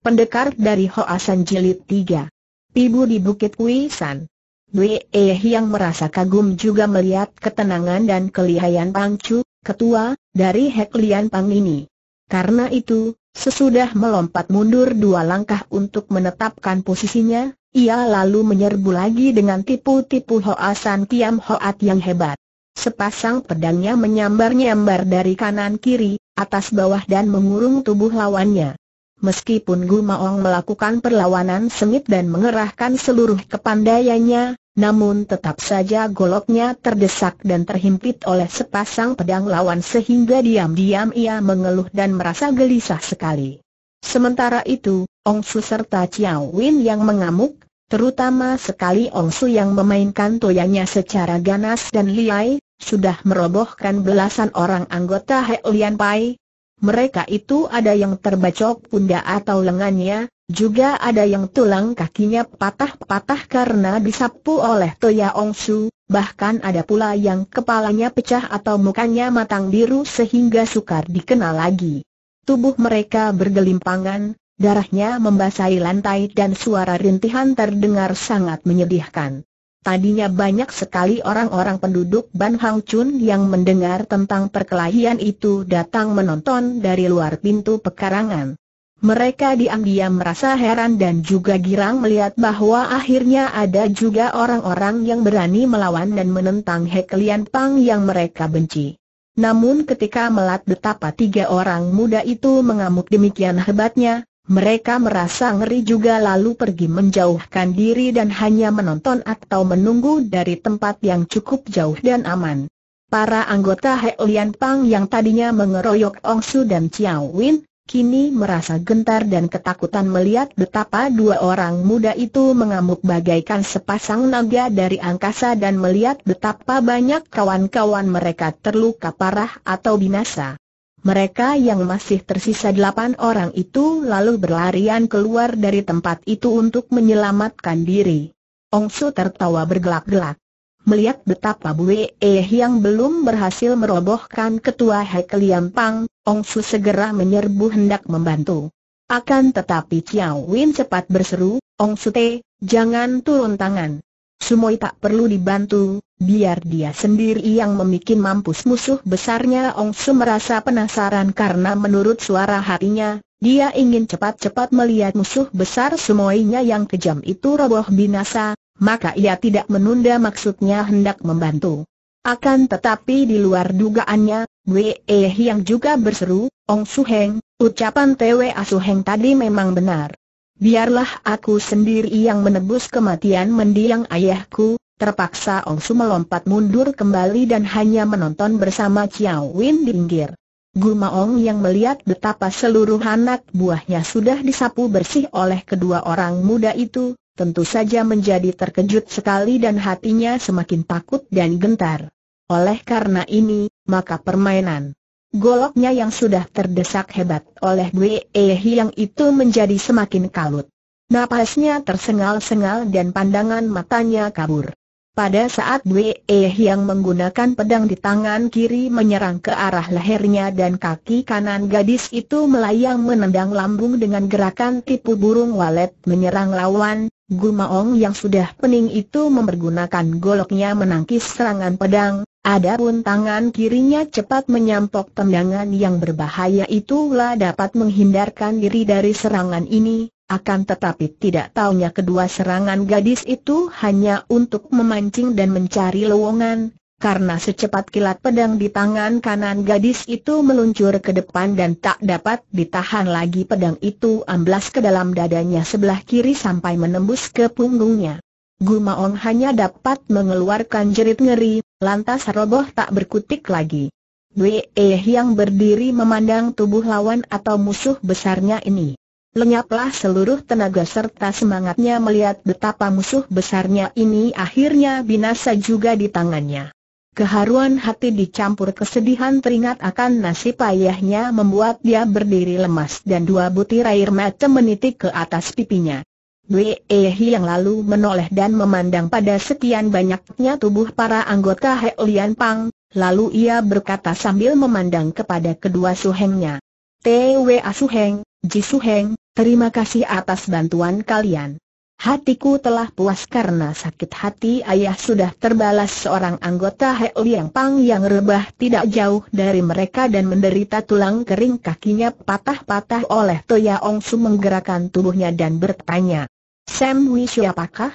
Pendekar dari Hoasan Jilid 3. Pibu di Bukit Wisan. Dwe E yang merasa kagum juga melihat ketenangan dan kelihayan Pang ketua, dari Heklian Pang ini. Karena itu, sesudah melompat mundur dua langkah untuk menetapkan posisinya, ia lalu menyerbu lagi dengan tipu-tipu Hoasan Kiam Hoat yang hebat. Sepasang pedangnya menyambar-nyambar dari kanan kiri, atas bawah dan mengurung tubuh lawannya. Meskipun Gu Maong melakukan perlawanan sengit dan mengerahkan seluruh kepandaiannya, namun tetap saja goloknya terdesak dan terhimpit oleh sepasang pedang lawan sehingga diam-diam ia mengeluh dan merasa gelisah sekali. Sementara itu, Ong Su serta Chiao Win yang mengamuk, terutama sekali Ong Su yang memainkan toyanya secara ganas dan liai, sudah merobohkan belasan orang anggota He Lian Pai, mereka itu ada yang terbacok pundak atau lengannya, juga ada yang tulang kakinya patah-patah karena disapu oleh Toya Ongsu, bahkan ada pula yang kepalanya pecah atau mukanya matang biru sehingga sukar dikenal lagi. Tubuh mereka bergelimpangan, darahnya membasahi lantai dan suara rintihan terdengar sangat menyedihkan. Tadinya banyak sekali orang-orang penduduk Ban Hang Chun yang mendengar tentang perkelahian itu datang menonton dari luar pintu pekarangan. Mereka diam-diam merasa heran dan juga girang melihat bahwa akhirnya ada juga orang-orang yang berani melawan dan menentang Heklian Pang yang mereka benci. Namun ketika melihat betapa tiga orang muda itu mengamuk demikian hebatnya, mereka merasa ngeri juga lalu pergi menjauhkan diri dan hanya menonton atau menunggu dari tempat yang cukup jauh dan aman. Para anggota He Pang yang tadinya mengeroyok Ongsu dan Chiao Win, kini merasa gentar dan ketakutan melihat betapa dua orang muda itu mengamuk bagaikan sepasang naga dari angkasa dan melihat betapa banyak kawan-kawan mereka terluka parah atau binasa. Mereka yang masih tersisa delapan orang itu lalu berlarian keluar dari tempat itu untuk menyelamatkan diri. Ong Su tertawa bergelak-gelak. Melihat betapa Bu Eh yang belum berhasil merobohkan ketua Pang, Ong Su segera menyerbu hendak membantu. Akan tetapi Chiao Win cepat berseru, Ong Su Te, jangan turun tangan. Semua tak perlu dibantu, biar dia sendiri yang memikin mampus musuh besarnya Ong Su merasa penasaran karena menurut suara hatinya, dia ingin cepat-cepat melihat musuh besar semuanya yang kejam itu roboh binasa, maka ia tidak menunda maksudnya hendak membantu. Akan tetapi di luar dugaannya, Wee eh yang juga berseru, Ong Su Heng, ucapan tewe Asu Heng tadi memang benar. Biarlah aku sendiri yang menebus kematian mendiang ayahku, Terpaksa Ong Su melompat mundur kembali dan hanya menonton bersama Chiao Win di pinggir. Ong yang melihat betapa seluruh anak buahnya sudah disapu bersih oleh kedua orang muda itu, tentu saja menjadi terkejut sekali dan hatinya semakin takut dan gentar. Oleh karena ini, maka permainan goloknya yang sudah terdesak hebat oleh Wei e yang itu menjadi semakin kalut. Napasnya tersengal-sengal dan pandangan matanya kabur. Pada saat Bwe yang menggunakan pedang di tangan kiri menyerang ke arah lehernya dan kaki kanan gadis itu melayang menendang lambung dengan gerakan tipu burung walet menyerang lawan, Gumaong yang sudah pening itu mempergunakan goloknya menangkis serangan pedang, adapun tangan kirinya cepat menyampok tendangan yang berbahaya itulah dapat menghindarkan diri dari serangan ini, akan tetapi tidak taunya kedua serangan gadis itu hanya untuk memancing dan mencari lowongan, karena secepat kilat pedang di tangan kanan gadis itu meluncur ke depan dan tak dapat ditahan lagi pedang itu amblas ke dalam dadanya sebelah kiri sampai menembus ke punggungnya. Gumaong hanya dapat mengeluarkan jerit ngeri, lantas roboh tak berkutik lagi. Wei yang berdiri memandang tubuh lawan atau musuh besarnya ini. Lenyaplah seluruh tenaga serta semangatnya melihat betapa musuh besarnya ini akhirnya binasa juga di tangannya. Keharuan hati dicampur kesedihan teringat akan nasib ayahnya membuat dia berdiri lemas dan dua butir air mata menitik ke atas pipinya. Wei yang lalu menoleh dan memandang pada sekian banyaknya tubuh para anggota He Lian Pang, lalu ia berkata sambil memandang kepada kedua suhengnya. T.W.A. Suheng, Jisu Heng, terima kasih atas bantuan kalian. Hatiku telah puas karena sakit hati ayah sudah terbalas seorang anggota He Liang Pang yang rebah tidak jauh dari mereka dan menderita tulang kering kakinya patah-patah oleh Toya Ong Su menggerakkan tubuhnya dan bertanya, Sam Wei siapakah?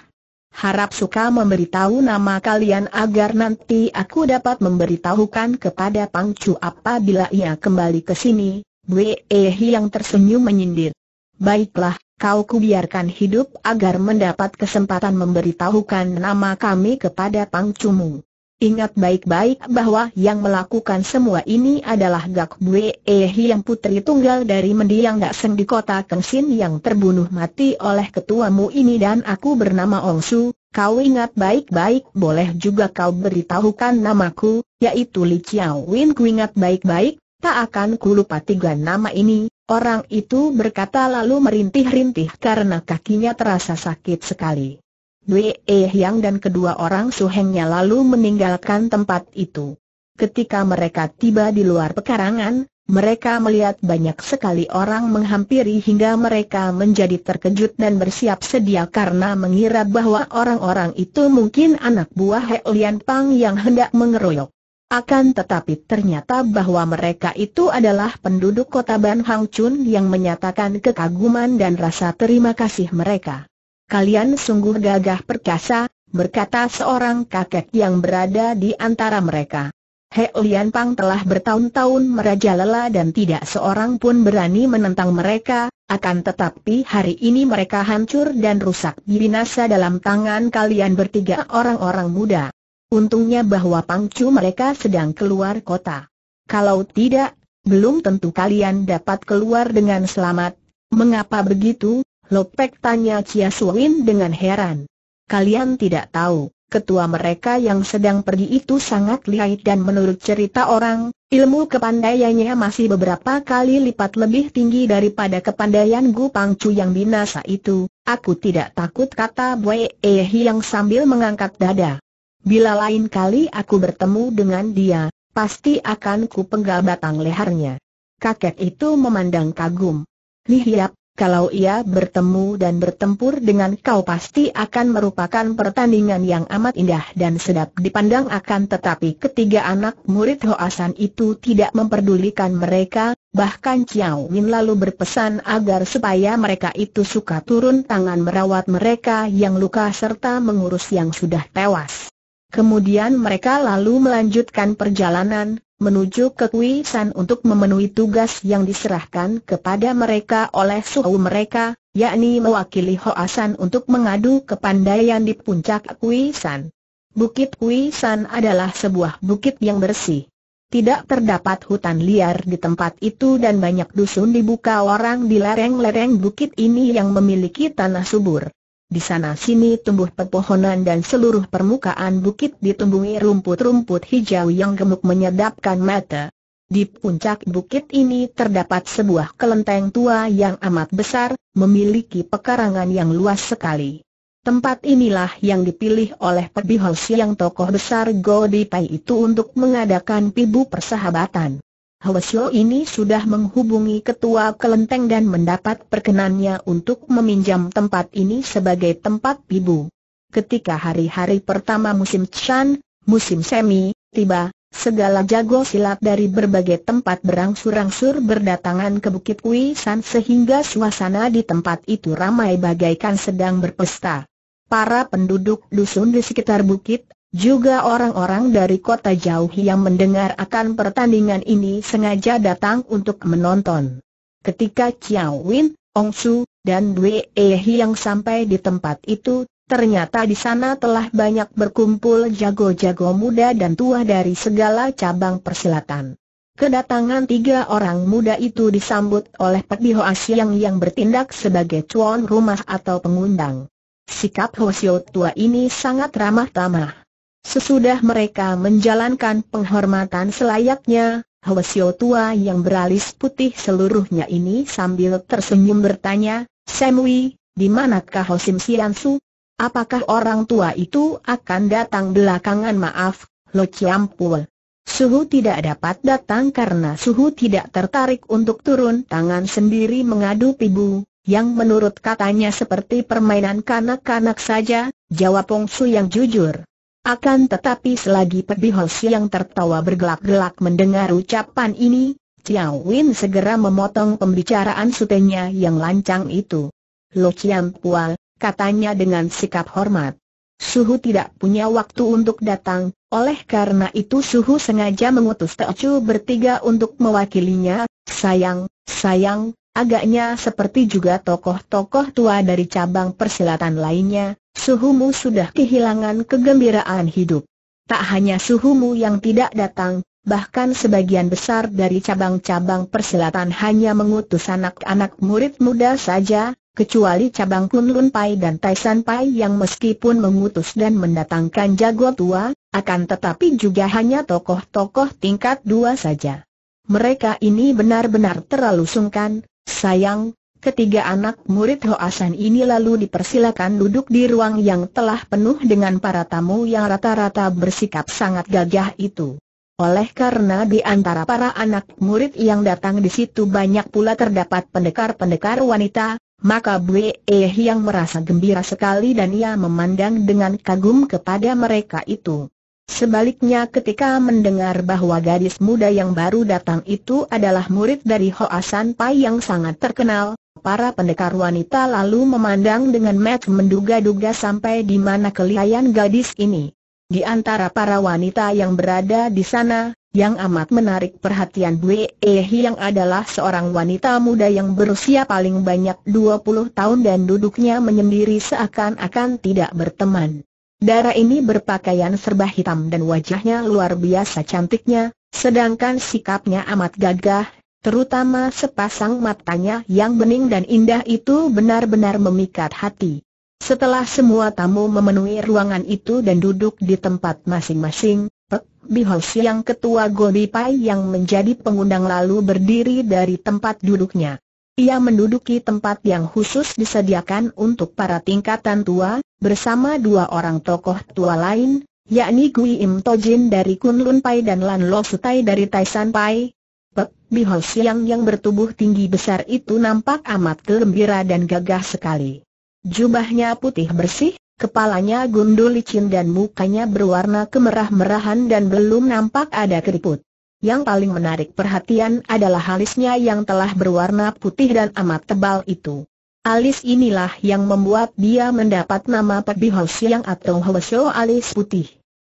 Harap suka memberitahu nama kalian agar nanti aku dapat memberitahukan kepada Pang Chu apabila ia kembali ke sini, Bwe Ehi yang tersenyum menyindir. Baiklah, kau kubiarkan hidup agar mendapat kesempatan memberitahukan nama kami kepada Pang Cumu. Ingat baik-baik bahwa yang melakukan semua ini adalah Gak Bue Ehi yang putri tunggal dari mendiang Gak Seng di kota Kengsin yang terbunuh mati oleh ketuamu ini dan aku bernama Ong Su, kau ingat baik-baik boleh juga kau beritahukan namaku, yaitu Li Chiao Win ku ingat baik-baik, Tak akan kulupa tiga nama ini, orang itu berkata lalu merintih-rintih karena kakinya terasa sakit sekali. Dwi e Yang dan kedua orang suhengnya lalu meninggalkan tempat itu. Ketika mereka tiba di luar pekarangan, mereka melihat banyak sekali orang menghampiri hingga mereka menjadi terkejut dan bersiap sedia karena mengira bahwa orang-orang itu mungkin anak buah He Lian Pang yang hendak mengeroyok. Akan tetapi ternyata bahwa mereka itu adalah penduduk kota Ban Hang Chun yang menyatakan kekaguman dan rasa terima kasih mereka. Kalian sungguh gagah perkasa, berkata seorang kakek yang berada di antara mereka. He Lian Pang telah bertahun-tahun merajalela dan tidak seorang pun berani menentang mereka, akan tetapi hari ini mereka hancur dan rusak binasa dalam tangan kalian bertiga orang-orang muda. Untungnya bahwa pangcu mereka sedang keluar kota. Kalau tidak, belum tentu kalian dapat keluar dengan selamat. Mengapa begitu? Lopek tanya Chia Suwin dengan heran. Kalian tidak tahu, ketua mereka yang sedang pergi itu sangat lihai dan menurut cerita orang, ilmu kepandaiannya masih beberapa kali lipat lebih tinggi daripada kepandaian Gu Pangcu yang binasa itu. Aku tidak takut kata Bue Ehi yang sambil mengangkat dada. Bila lain kali aku bertemu dengan dia, pasti akan ku penggal batang lehernya. Kakek itu memandang kagum. Lihat, kalau ia bertemu dan bertempur dengan kau pasti akan merupakan pertandingan yang amat indah dan sedap dipandang akan tetapi ketiga anak murid Hoasan itu tidak memperdulikan mereka, bahkan Chiao Win lalu berpesan agar supaya mereka itu suka turun tangan merawat mereka yang luka serta mengurus yang sudah tewas. Kemudian mereka lalu melanjutkan perjalanan, menuju ke Kui San untuk memenuhi tugas yang diserahkan kepada mereka oleh suhu mereka, yakni mewakili Hoasan untuk mengadu ke kepandaian di puncak Kui San. Bukit Kui San adalah sebuah bukit yang bersih. Tidak terdapat hutan liar di tempat itu dan banyak dusun dibuka orang di lereng-lereng bukit ini yang memiliki tanah subur. Di sana-sini tumbuh pepohonan dan seluruh permukaan bukit ditumbuhi rumput-rumput hijau yang gemuk menyedapkan mata. Di puncak bukit ini terdapat sebuah kelenteng tua yang amat besar, memiliki pekarangan yang luas sekali. Tempat inilah yang dipilih oleh Pebihol yang tokoh besar Godi Tai itu untuk mengadakan pibu persahabatan. Hwasyo ini sudah menghubungi ketua kelenteng dan mendapat perkenannya untuk meminjam tempat ini sebagai tempat bibu. Ketika hari-hari pertama musim Chan, musim Semi, tiba, segala jago silat dari berbagai tempat berangsur-angsur berdatangan ke Bukit Kui San sehingga suasana di tempat itu ramai bagaikan sedang berpesta. Para penduduk dusun di sekitar bukit juga orang-orang dari kota jauh yang mendengar akan pertandingan ini sengaja datang untuk menonton. Ketika Chiao Win, Ong Su, dan Dwe E yang sampai di tempat itu, ternyata di sana telah banyak berkumpul jago-jago muda dan tua dari segala cabang persilatan. Kedatangan tiga orang muda itu disambut oleh Pak Biho Asiang yang bertindak sebagai cuan rumah atau pengundang. Sikap Hosio tua ini sangat ramah tamah. Sesudah mereka menjalankan penghormatan selayaknya, Hwasyo tua yang beralis putih seluruhnya ini sambil tersenyum bertanya, Semui, di manakah Hosim Siansu? Apakah orang tua itu akan datang belakangan maaf, Lo Chiampul? Suhu tidak dapat datang karena Suhu tidak tertarik untuk turun tangan sendiri mengadu pibu, yang menurut katanya seperti permainan kanak-kanak saja, jawab Su yang jujur. Akan tetapi selagi Pebihos yang tertawa bergelak-gelak mendengar ucapan ini, Chiao Win segera memotong pembicaraan sutenya yang lancang itu. Lo Chiang Pua, katanya dengan sikap hormat. Suhu tidak punya waktu untuk datang, oleh karena itu Suhu sengaja mengutus Chu bertiga untuk mewakilinya, sayang, sayang, Agaknya seperti juga tokoh-tokoh tua dari cabang persilatan lainnya, Suhumu sudah kehilangan kegembiraan hidup. Tak hanya Suhumu yang tidak datang, bahkan sebagian besar dari cabang-cabang persilatan hanya mengutus anak-anak murid muda saja, kecuali cabang Kunlun Pai dan Taisan Pai yang meskipun mengutus dan mendatangkan jago tua, akan tetapi juga hanya tokoh-tokoh tingkat dua saja. Mereka ini benar-benar terlalu sungkan, Sayang, ketiga anak murid Hoasan ini lalu dipersilakan duduk di ruang yang telah penuh dengan para tamu yang rata-rata bersikap sangat gagah itu. Oleh karena di antara para anak murid yang datang di situ banyak pula terdapat pendekar-pendekar wanita, maka Bwe e yang merasa gembira sekali dan ia memandang dengan kagum kepada mereka itu. Sebaliknya ketika mendengar bahwa gadis muda yang baru datang itu adalah murid dari Hoa Pai yang sangat terkenal, para pendekar wanita lalu memandang dengan met menduga-duga sampai di mana kelihayan gadis ini. Di antara para wanita yang berada di sana, yang amat menarik perhatian Bu Ehi yang adalah seorang wanita muda yang berusia paling banyak 20 tahun dan duduknya menyendiri seakan-akan tidak berteman. Dara ini berpakaian serba hitam dan wajahnya luar biasa cantiknya, sedangkan sikapnya amat gagah, terutama sepasang matanya yang bening dan indah itu benar-benar memikat hati. Setelah semua tamu memenuhi ruangan itu dan duduk di tempat masing-masing, Pek Bihos yang ketua Gobi Pai yang menjadi pengundang lalu berdiri dari tempat duduknya. Ia menduduki tempat yang khusus disediakan untuk para tingkatan tua, bersama dua orang tokoh tua lain, yakni Gui Im Tojin dari Kunlun Pai dan Lan Lo Sutai dari Taisan Pai. Pek Siang yang bertubuh tinggi besar itu nampak amat gembira dan gagah sekali. Jubahnya putih bersih, kepalanya gundul licin dan mukanya berwarna kemerah-merahan dan belum nampak ada keriput. Yang paling menarik perhatian adalah alisnya yang telah berwarna putih dan amat tebal itu. Alis inilah yang membuat dia mendapat nama Pek yang atau Hwasyo alis putih.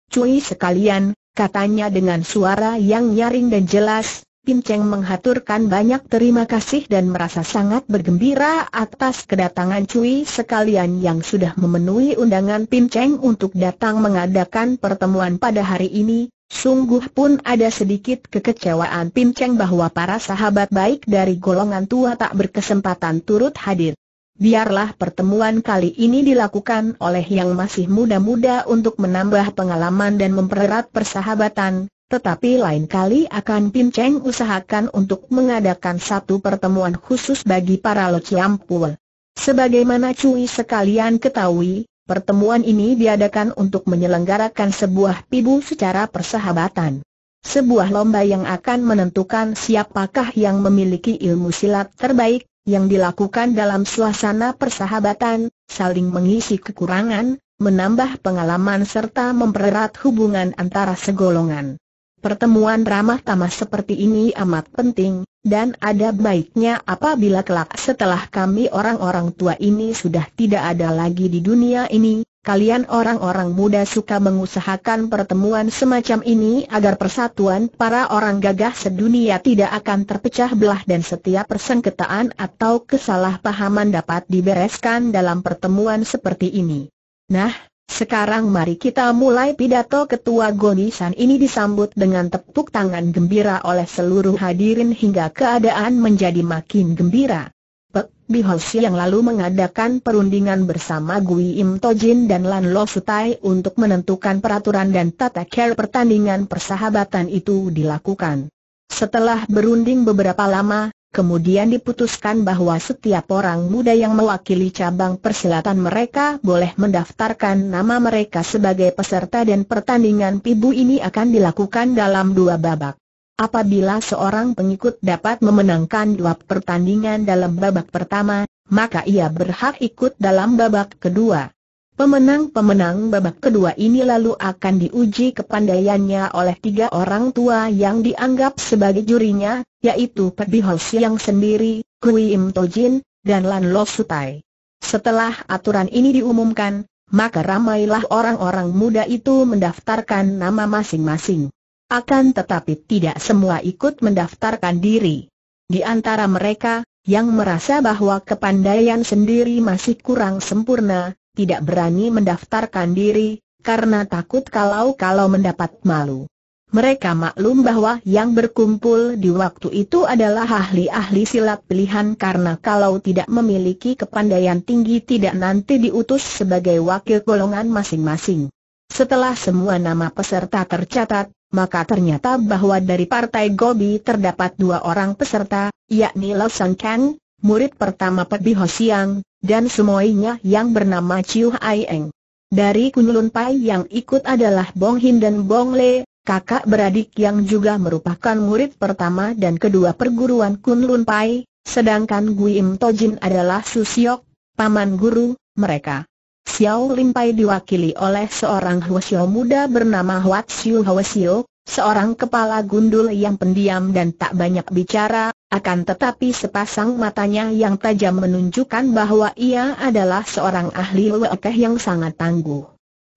Cui sekalian, katanya dengan suara yang nyaring dan jelas, Pinceng menghaturkan banyak terima kasih dan merasa sangat bergembira atas kedatangan Cui sekalian yang sudah memenuhi undangan Pinceng untuk datang mengadakan pertemuan pada hari ini, Sungguh pun ada sedikit kekecewaan Pinceng bahwa para sahabat baik dari golongan tua tak berkesempatan turut hadir. Biarlah pertemuan kali ini dilakukan oleh yang masih muda-muda untuk menambah pengalaman dan mempererat persahabatan, tetapi lain kali akan Pinceng usahakan untuk mengadakan satu pertemuan khusus bagi para Lociampul. Sebagaimana cuy sekalian ketahui, Pertemuan ini diadakan untuk menyelenggarakan sebuah pibu secara persahabatan. Sebuah lomba yang akan menentukan siapakah yang memiliki ilmu silat terbaik, yang dilakukan dalam suasana persahabatan, saling mengisi kekurangan, menambah pengalaman serta mempererat hubungan antara segolongan. Pertemuan ramah tamah seperti ini amat penting, dan ada baiknya apabila kelak setelah kami orang-orang tua ini sudah tidak ada lagi di dunia ini, kalian orang-orang muda suka mengusahakan pertemuan semacam ini agar persatuan para orang gagah sedunia tidak akan terpecah belah dan setiap persengketaan atau kesalahpahaman dapat dibereskan dalam pertemuan seperti ini. Nah, sekarang mari kita mulai pidato ketua Gonisan ini disambut dengan tepuk tangan gembira oleh seluruh hadirin hingga keadaan menjadi makin gembira. Pek Bihosi yang lalu mengadakan perundingan bersama Gui Im Tojin dan Lan Lo Sutai untuk menentukan peraturan dan tata care pertandingan persahabatan itu dilakukan. Setelah berunding beberapa lama, Kemudian diputuskan bahwa setiap orang muda yang mewakili cabang persilatan mereka boleh mendaftarkan nama mereka sebagai peserta dan pertandingan pibu ini akan dilakukan dalam dua babak. Apabila seorang pengikut dapat memenangkan dua pertandingan dalam babak pertama, maka ia berhak ikut dalam babak kedua. Pemenang-pemenang babak kedua ini lalu akan diuji kepandaiannya oleh tiga orang tua yang dianggap sebagai jurinya, yaitu Pek Bihau yang sendiri, Kui Im Tojin, dan Lan Lo Sutai. Setelah aturan ini diumumkan, maka ramailah orang-orang muda itu mendaftarkan nama masing-masing. Akan tetapi tidak semua ikut mendaftarkan diri. Di antara mereka, yang merasa bahwa kepandaian sendiri masih kurang sempurna, tidak berani mendaftarkan diri, karena takut kalau-kalau mendapat malu. Mereka maklum bahwa yang berkumpul di waktu itu adalah ahli-ahli silat pilihan karena kalau tidak memiliki kepandaian tinggi tidak nanti diutus sebagai wakil golongan masing-masing. Setelah semua nama peserta tercatat, maka ternyata bahwa dari partai Gobi terdapat dua orang peserta, yakni Lo Sang Kang, murid pertama Ho Siang, dan semuanya yang bernama Chiu Ai Eng. Dari Kunlun Pai yang ikut adalah Bong Hin dan Bong Le, kakak beradik yang juga merupakan murid pertama dan kedua perguruan Kunlun Pai, sedangkan Gui Im Tojin adalah Susiok, paman guru, mereka. Xiao Lim Pai diwakili oleh seorang Hwasyo muda bernama Huat Xiu Huasio, Seorang kepala gundul yang pendiam dan tak banyak bicara, akan tetapi sepasang matanya yang tajam menunjukkan bahwa ia adalah seorang ahli wakah yang sangat tangguh.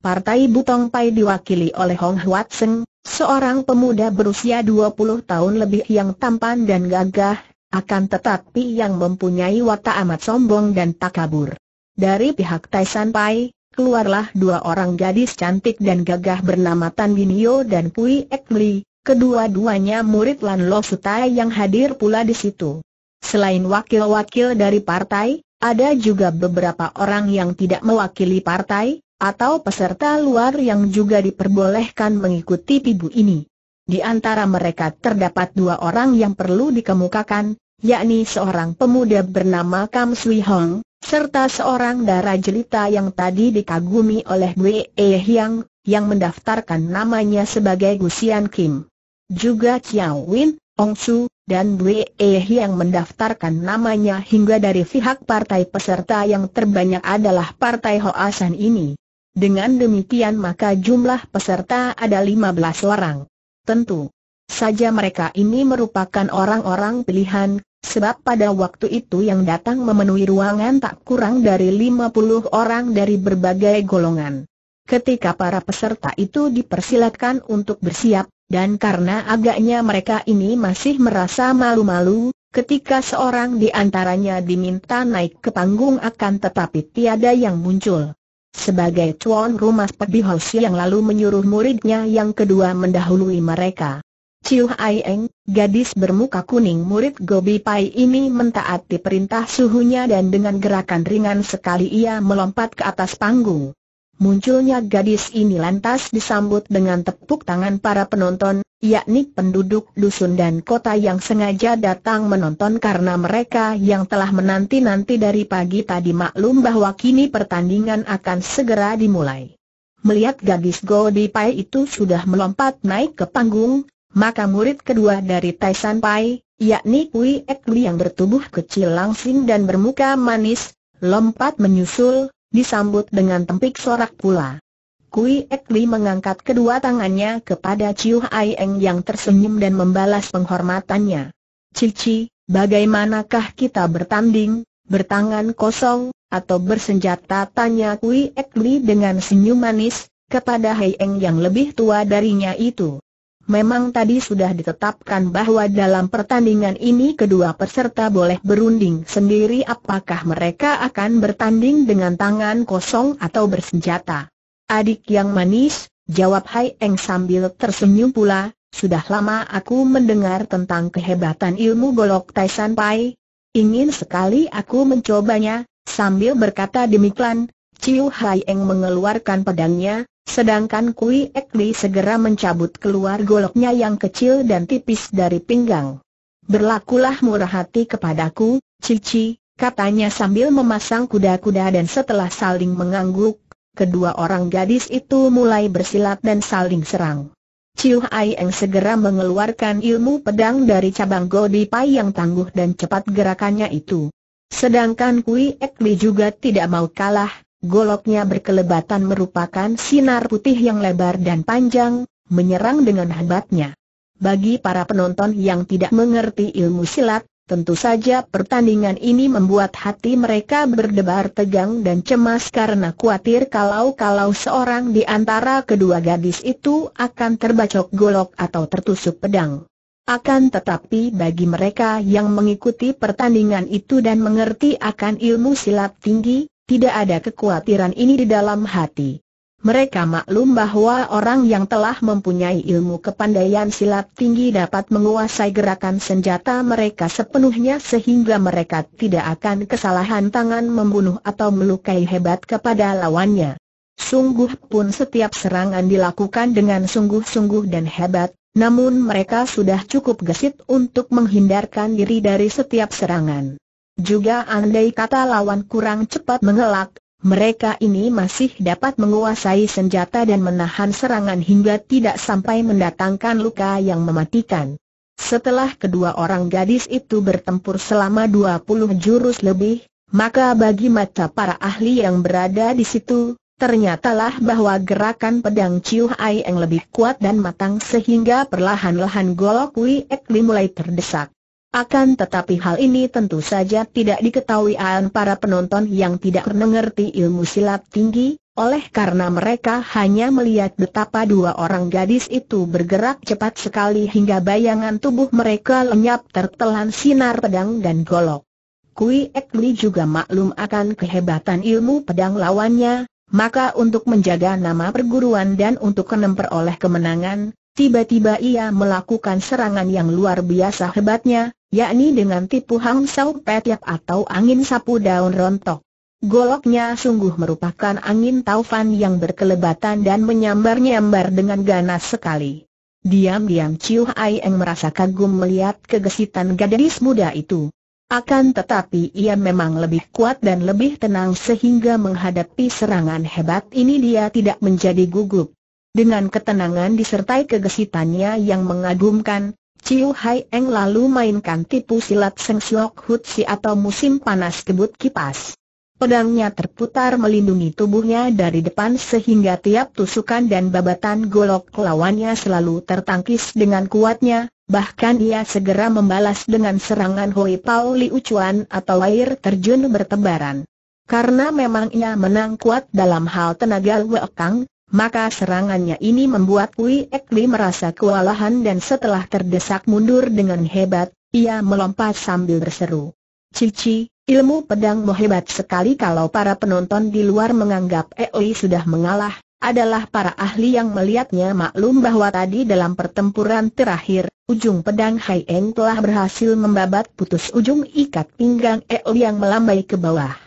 Partai Butong Pai diwakili oleh Hong Huat Seng, seorang pemuda berusia 20 tahun lebih yang tampan dan gagah, akan tetapi yang mempunyai watak amat sombong dan takabur. Dari pihak Taisan Pai, keluarlah dua orang gadis cantik dan gagah bernama Tan Binio dan Pui Ek Li, kedua-duanya murid Lan Lo Sutai yang hadir pula di situ. Selain wakil-wakil dari partai, ada juga beberapa orang yang tidak mewakili partai, atau peserta luar yang juga diperbolehkan mengikuti pibu ini. Di antara mereka terdapat dua orang yang perlu dikemukakan, yakni seorang pemuda bernama Kam Sui Hong, serta seorang darah jelita yang tadi dikagumi oleh Wei e Hyang, yang mendaftarkan namanya sebagai Gusian Kim. Juga Chiao Win, Ong Su, dan Wei e Hyang mendaftarkan namanya hingga dari pihak partai peserta yang terbanyak adalah partai Hoa San ini. Dengan demikian maka jumlah peserta ada 15 orang. Tentu saja mereka ini merupakan orang-orang pilihan, Sebab pada waktu itu yang datang memenuhi ruangan tak kurang dari 50 orang dari berbagai golongan. Ketika para peserta itu dipersilakan untuk bersiap, dan karena agaknya mereka ini masih merasa malu-malu, ketika seorang di antaranya diminta naik ke panggung akan tetapi tiada yang muncul. Sebagai tuan rumah Pebi yang lalu menyuruh muridnya yang kedua mendahului mereka. Ciu Hai gadis bermuka kuning murid Gobi Pai ini mentaati perintah suhunya dan dengan gerakan ringan sekali ia melompat ke atas panggung. Munculnya gadis ini lantas disambut dengan tepuk tangan para penonton, yakni penduduk dusun dan kota yang sengaja datang menonton karena mereka yang telah menanti-nanti dari pagi tadi maklum bahwa kini pertandingan akan segera dimulai. Melihat gadis Gobi Pai itu sudah melompat naik ke panggung, maka murid kedua dari Tai San Pai, yakni Kui Ek Li yang bertubuh kecil langsing dan bermuka manis, lompat menyusul, disambut dengan tempik sorak pula. Kui Ek Li mengangkat kedua tangannya kepada Chiu Hai Eng yang tersenyum dan membalas penghormatannya. Cici, bagaimanakah kita bertanding, bertangan kosong, atau bersenjata? Tanya Kui Ek Li dengan senyum manis, kepada Hai Eng yang lebih tua darinya itu. Memang tadi sudah ditetapkan bahwa dalam pertandingan ini kedua peserta boleh berunding sendiri apakah mereka akan bertanding dengan tangan kosong atau bersenjata. Adik yang manis, jawab Hai Eng sambil tersenyum pula, sudah lama aku mendengar tentang kehebatan ilmu golok Taisan Pai. Ingin sekali aku mencobanya, sambil berkata demikian, Ciu Hai Eng mengeluarkan pedangnya, sedangkan Kui Ek Li segera mencabut keluar goloknya yang kecil dan tipis dari pinggang. Berlakulah murah hati kepadaku, Cici, katanya sambil memasang kuda-kuda dan setelah saling mengangguk, kedua orang gadis itu mulai bersilat dan saling serang. Ciu Hai Eng segera mengeluarkan ilmu pedang dari cabang Godi Pai yang tangguh dan cepat gerakannya itu. Sedangkan Kui Ek Li juga tidak mau kalah, Goloknya berkelebatan merupakan sinar putih yang lebar dan panjang, menyerang dengan hebatnya. Bagi para penonton yang tidak mengerti ilmu silat, tentu saja pertandingan ini membuat hati mereka berdebar tegang dan cemas karena khawatir kalau-kalau seorang di antara kedua gadis itu akan terbacok golok atau tertusuk pedang. Akan tetapi bagi mereka yang mengikuti pertandingan itu dan mengerti akan ilmu silat tinggi, tidak ada kekhawatiran ini di dalam hati. Mereka maklum bahwa orang yang telah mempunyai ilmu kepandaian silat tinggi dapat menguasai gerakan senjata mereka sepenuhnya sehingga mereka tidak akan kesalahan tangan membunuh atau melukai hebat kepada lawannya. Sungguh pun setiap serangan dilakukan dengan sungguh-sungguh dan hebat, namun mereka sudah cukup gesit untuk menghindarkan diri dari setiap serangan. Juga andai kata lawan kurang cepat mengelak, mereka ini masih dapat menguasai senjata dan menahan serangan hingga tidak sampai mendatangkan luka yang mematikan. Setelah kedua orang gadis itu bertempur selama 20 jurus lebih, maka bagi mata para ahli yang berada di situ, ternyatalah bahwa gerakan pedang Chiu Ai yang lebih kuat dan matang sehingga perlahan-lahan Golok Wei Ek mulai terdesak. Akan tetapi hal ini tentu saja tidak diketahui oleh para penonton yang tidak mengerti ilmu silat tinggi, oleh karena mereka hanya melihat betapa dua orang gadis itu bergerak cepat sekali hingga bayangan tubuh mereka lenyap tertelan sinar pedang dan golok. Kui Ek Li juga maklum akan kehebatan ilmu pedang lawannya, maka untuk menjaga nama perguruan dan untuk memperoleh kemenangan, tiba-tiba ia melakukan serangan yang luar biasa hebatnya, yakni dengan tipu hang sau petiak atau angin sapu daun rontok. Goloknya sungguh merupakan angin taufan yang berkelebatan dan menyambar-nyambar dengan ganas sekali. Diam-diam Chiu Aieng merasa kagum melihat kegesitan gadis muda itu. Akan tetapi ia memang lebih kuat dan lebih tenang sehingga menghadapi serangan hebat ini dia tidak menjadi gugup. Dengan ketenangan disertai kegesitannya yang mengagumkan, Ciu Hai Eng lalu mainkan tipu silat Seng Siok Hut Si atau musim panas kebut kipas. Pedangnya terputar melindungi tubuhnya dari depan sehingga tiap tusukan dan babatan golok lawannya selalu tertangkis dengan kuatnya, bahkan ia segera membalas dengan serangan Hoi Pao Li Ucuan atau air terjun bertebaran. Karena memang ia menang kuat dalam hal tenaga Wekang, maka serangannya ini membuat Wei Ekli merasa kewalahan dan setelah terdesak mundur dengan hebat, ia melompat sambil berseru. Cici, ilmu pedangmu hebat sekali kalau para penonton di luar menganggap Ekli sudah mengalah, adalah para ahli yang melihatnya maklum bahwa tadi dalam pertempuran terakhir, ujung pedang Hai Eng telah berhasil membabat putus ujung ikat pinggang Ekli yang melambai ke bawah.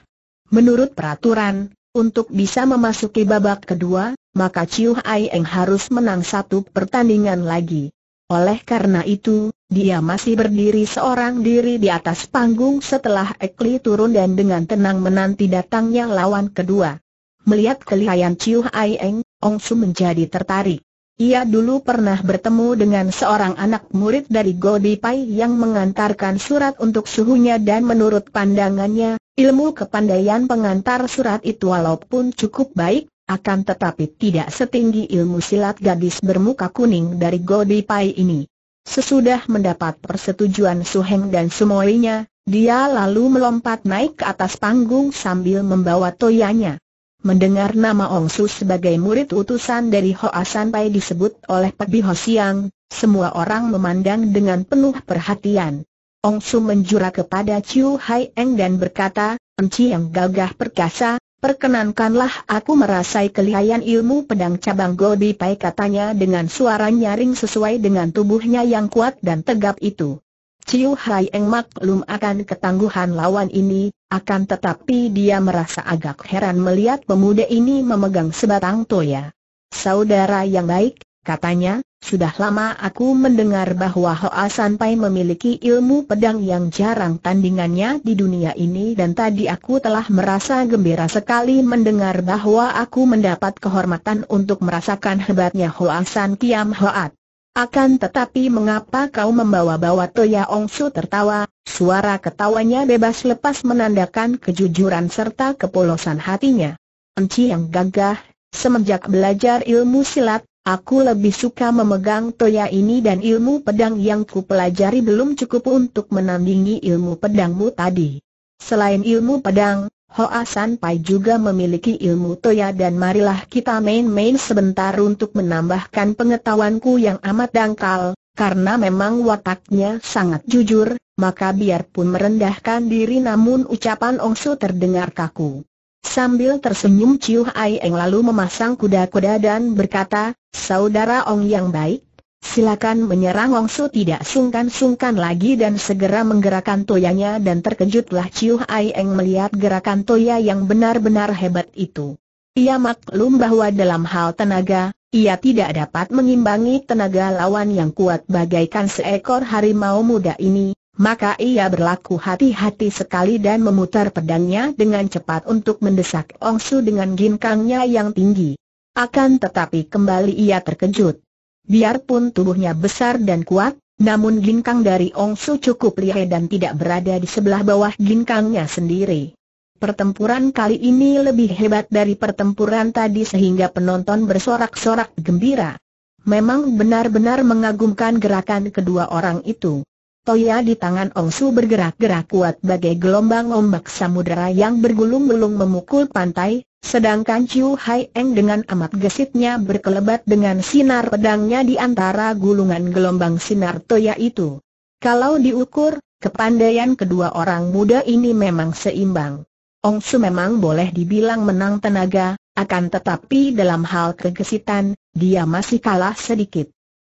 Menurut peraturan, untuk bisa memasuki babak kedua, maka Chiu Hai Eng harus menang satu pertandingan lagi. Oleh karena itu, dia masih berdiri seorang diri di atas panggung setelah Ekli turun dan dengan tenang menanti datangnya lawan kedua. Melihat kelihayan Chiu Hai Eng, Ong Su menjadi tertarik. Ia dulu pernah bertemu dengan seorang anak murid dari Godi Pai yang mengantarkan surat untuk suhunya dan menurut pandangannya, ilmu kepandaian pengantar surat itu walaupun cukup baik, akan tetapi tidak setinggi ilmu silat gadis bermuka kuning dari Godi Pai ini. Sesudah mendapat persetujuan Suheng dan semuanya, dia lalu melompat naik ke atas panggung sambil membawa toyanya. Mendengar nama Ong Su sebagai murid utusan dari Hoa Pai disebut oleh Bi Ho Siang, semua orang memandang dengan penuh perhatian. Ong Su menjura kepada Chiu Hai Eng dan berkata, Enci yang gagah perkasa, Perkenankanlah aku merasai kelihayan ilmu pedang cabang Gobi Pai katanya dengan suara nyaring sesuai dengan tubuhnya yang kuat dan tegap itu. Ciu Hai Eng maklum akan ketangguhan lawan ini, akan tetapi dia merasa agak heran melihat pemuda ini memegang sebatang toya. Saudara yang baik, Katanya, sudah lama aku mendengar bahwa Hoa Sanpai memiliki ilmu pedang yang jarang tandingannya di dunia ini dan tadi aku telah merasa gembira sekali mendengar bahwa aku mendapat kehormatan untuk merasakan hebatnya Hoa San Kiam Hoat. Akan tetapi mengapa kau membawa-bawa Toya Ongsu tertawa, suara ketawanya bebas lepas menandakan kejujuran serta kepolosan hatinya. Enci yang gagah, semenjak belajar ilmu silat, Aku lebih suka memegang toya ini dan ilmu pedang yang ku pelajari belum cukup untuk menandingi ilmu pedangmu tadi. Selain ilmu pedang, Hoa Asan Pai juga memiliki ilmu toya dan marilah kita main-main sebentar untuk menambahkan pengetahuanku yang amat dangkal, karena memang wataknya sangat jujur, maka biarpun merendahkan diri namun ucapan Ongsu terdengar kaku. Sambil tersenyum Ciu Hai Eng lalu memasang kuda-kuda dan berkata, Saudara Ong yang baik, silakan menyerang Ong Su tidak sungkan-sungkan lagi dan segera menggerakkan toyanya dan terkejutlah Ciu Hai Eng melihat gerakan toya yang benar-benar hebat itu. Ia maklum bahwa dalam hal tenaga, ia tidak dapat mengimbangi tenaga lawan yang kuat bagaikan seekor harimau muda ini, maka ia berlaku hati-hati sekali dan memutar pedangnya dengan cepat untuk mendesak Ongsu dengan ginkangnya yang tinggi. Akan tetapi kembali ia terkejut. Biarpun tubuhnya besar dan kuat, namun ginkang dari Ongsu cukup lihai dan tidak berada di sebelah bawah ginkangnya sendiri. Pertempuran kali ini lebih hebat dari pertempuran tadi sehingga penonton bersorak-sorak gembira. Memang benar-benar mengagumkan gerakan kedua orang itu. Toya di tangan Ongsu bergerak-gerak kuat bagai gelombang ombak samudera yang bergulung-gulung memukul pantai, sedangkan Chiu Hai Eng dengan amat gesitnya berkelebat dengan sinar pedangnya di antara gulungan gelombang sinar Toya itu. Kalau diukur, kepandaian kedua orang muda ini memang seimbang. Ongsu memang boleh dibilang menang tenaga, akan tetapi dalam hal kegesitan, dia masih kalah sedikit.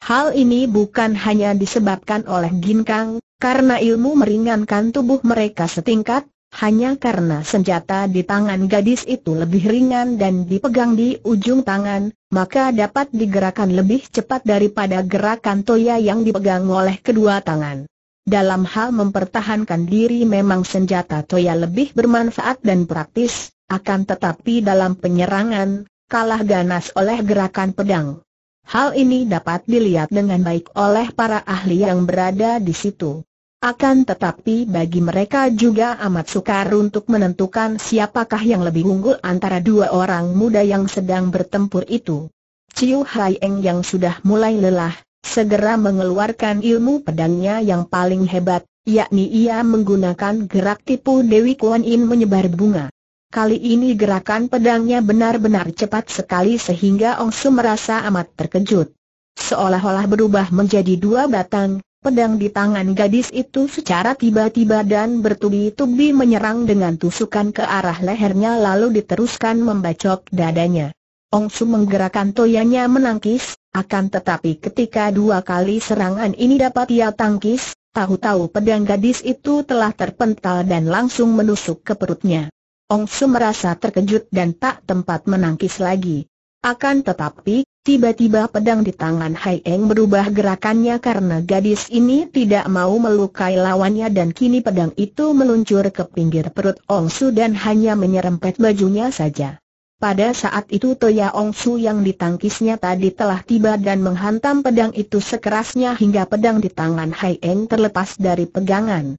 Hal ini bukan hanya disebabkan oleh ginkang, karena ilmu meringankan tubuh mereka setingkat, hanya karena senjata di tangan gadis itu lebih ringan dan dipegang di ujung tangan, maka dapat digerakkan lebih cepat daripada gerakan toya yang dipegang oleh kedua tangan. Dalam hal mempertahankan diri memang senjata toya lebih bermanfaat dan praktis, akan tetapi dalam penyerangan, kalah ganas oleh gerakan pedang. Hal ini dapat dilihat dengan baik oleh para ahli yang berada di situ. Akan tetapi bagi mereka juga amat sukar untuk menentukan siapakah yang lebih unggul antara dua orang muda yang sedang bertempur itu. Ciu Hai yang sudah mulai lelah, segera mengeluarkan ilmu pedangnya yang paling hebat, yakni ia menggunakan gerak tipu Dewi Kuan Yin menyebar bunga. Kali ini gerakan pedangnya benar-benar cepat sekali sehingga Ong Su merasa amat terkejut. Seolah-olah berubah menjadi dua batang, pedang di tangan gadis itu secara tiba-tiba dan bertubi-tubi menyerang dengan tusukan ke arah lehernya lalu diteruskan membacok dadanya. Ong Su menggerakkan toyanya menangkis, akan tetapi ketika dua kali serangan ini dapat ia tangkis, tahu-tahu pedang gadis itu telah terpental dan langsung menusuk ke perutnya. Ong Su merasa terkejut dan tak tempat menangkis lagi. Akan tetapi, tiba-tiba pedang di tangan Hai Eng berubah gerakannya karena gadis ini tidak mau melukai lawannya dan kini pedang itu meluncur ke pinggir perut Ong Su dan hanya menyerempet bajunya saja. Pada saat itu Toya Ong Su yang ditangkisnya tadi telah tiba dan menghantam pedang itu sekerasnya hingga pedang di tangan Hai Eng terlepas dari pegangan.